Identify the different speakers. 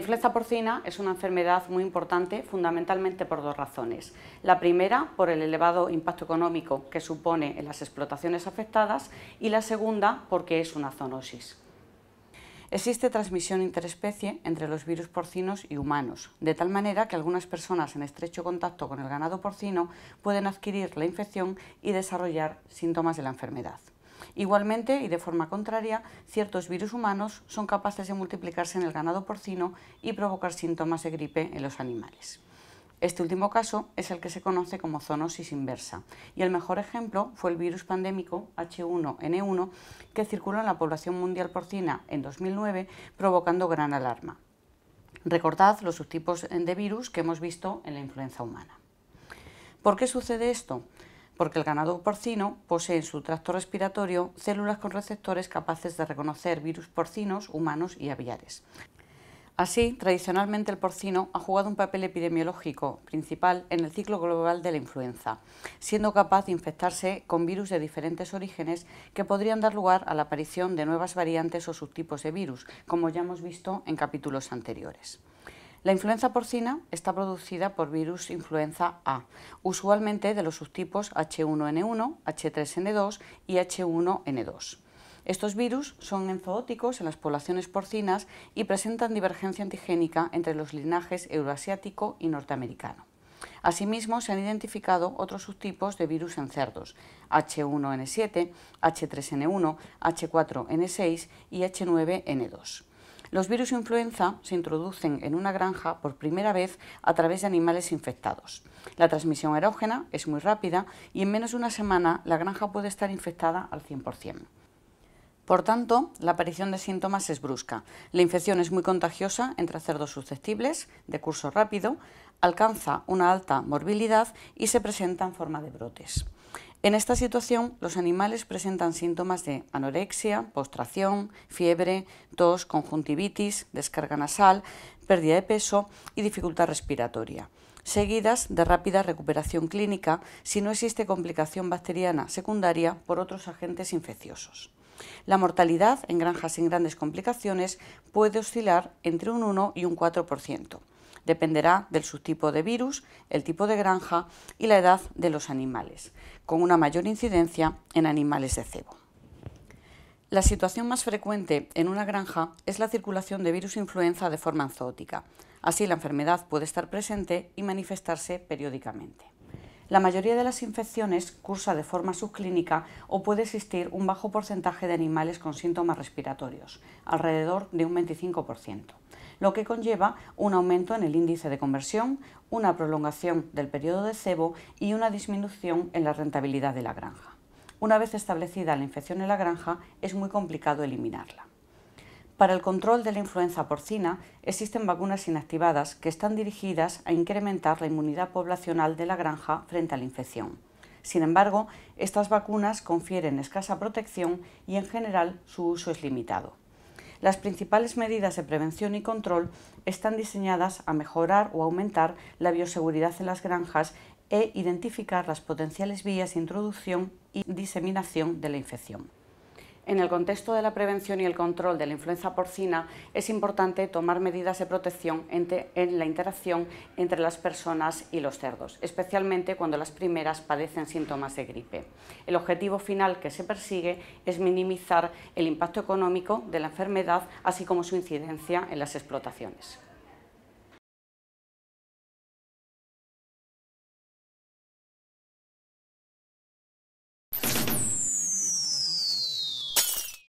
Speaker 1: La influenza porcina es una enfermedad muy importante fundamentalmente por dos razones. La primera, por el elevado impacto económico que supone en las explotaciones afectadas y la segunda, porque es una zoonosis. Existe transmisión interespecie entre los virus porcinos y humanos, de tal manera que algunas personas en estrecho contacto con el ganado porcino pueden adquirir la infección y desarrollar síntomas de la enfermedad. Igualmente, y de forma contraria, ciertos virus humanos son capaces de multiplicarse en el ganado porcino y provocar síntomas de gripe en los animales. Este último caso es el que se conoce como zoonosis inversa, y el mejor ejemplo fue el virus pandémico H1N1 que circuló en la población mundial porcina en 2009, provocando gran alarma. Recordad los subtipos de virus que hemos visto en la influenza humana. ¿Por qué sucede esto? porque el ganado porcino posee en su tracto respiratorio células con receptores capaces de reconocer virus porcinos, humanos y aviares. Así, tradicionalmente el porcino ha jugado un papel epidemiológico principal en el ciclo global de la influenza, siendo capaz de infectarse con virus de diferentes orígenes que podrían dar lugar a la aparición de nuevas variantes o subtipos de virus, como ya hemos visto en capítulos anteriores. La influenza porcina está producida por virus influenza A, usualmente de los subtipos H1N1, H3N2 y H1N2. Estos virus son enzoóticos en las poblaciones porcinas y presentan divergencia antigénica entre los linajes euroasiático y norteamericano. Asimismo, se han identificado otros subtipos de virus en cerdos, H1N7, H3N1, H4N6 y H9N2. Los virus influenza se introducen en una granja por primera vez a través de animales infectados. La transmisión erógena es muy rápida y en menos de una semana la granja puede estar infectada al 100%. Por tanto, la aparición de síntomas es brusca. La infección es muy contagiosa entre cerdos susceptibles, de curso rápido, alcanza una alta morbilidad y se presenta en forma de brotes. En esta situación, los animales presentan síntomas de anorexia, postración, fiebre, tos, conjuntivitis, descarga nasal, pérdida de peso y dificultad respiratoria, seguidas de rápida recuperación clínica si no existe complicación bacteriana secundaria por otros agentes infecciosos. La mortalidad en granjas sin grandes complicaciones puede oscilar entre un 1 y un 4%. Dependerá del subtipo de virus, el tipo de granja y la edad de los animales, con una mayor incidencia en animales de cebo. La situación más frecuente en una granja es la circulación de virus influenza de forma anzótica. Así la enfermedad puede estar presente y manifestarse periódicamente. La mayoría de las infecciones cursa de forma subclínica o puede existir un bajo porcentaje de animales con síntomas respiratorios, alrededor de un 25%, lo que conlleva un aumento en el índice de conversión, una prolongación del periodo de cebo y una disminución en la rentabilidad de la granja. Una vez establecida la infección en la granja, es muy complicado eliminarla. Para el control de la influenza porcina existen vacunas inactivadas que están dirigidas a incrementar la inmunidad poblacional de la granja frente a la infección. Sin embargo, estas vacunas confieren escasa protección y en general su uso es limitado. Las principales medidas de prevención y control están diseñadas a mejorar o aumentar la bioseguridad en las granjas e identificar las potenciales vías de introducción y diseminación de la infección en el contexto de la prevención y el control de la influenza porcina es importante tomar medidas de protección en la interacción entre las personas y los cerdos, especialmente cuando las primeras padecen síntomas de gripe. El objetivo final que se persigue es minimizar el impacto económico de la enfermedad, así como su incidencia en las explotaciones.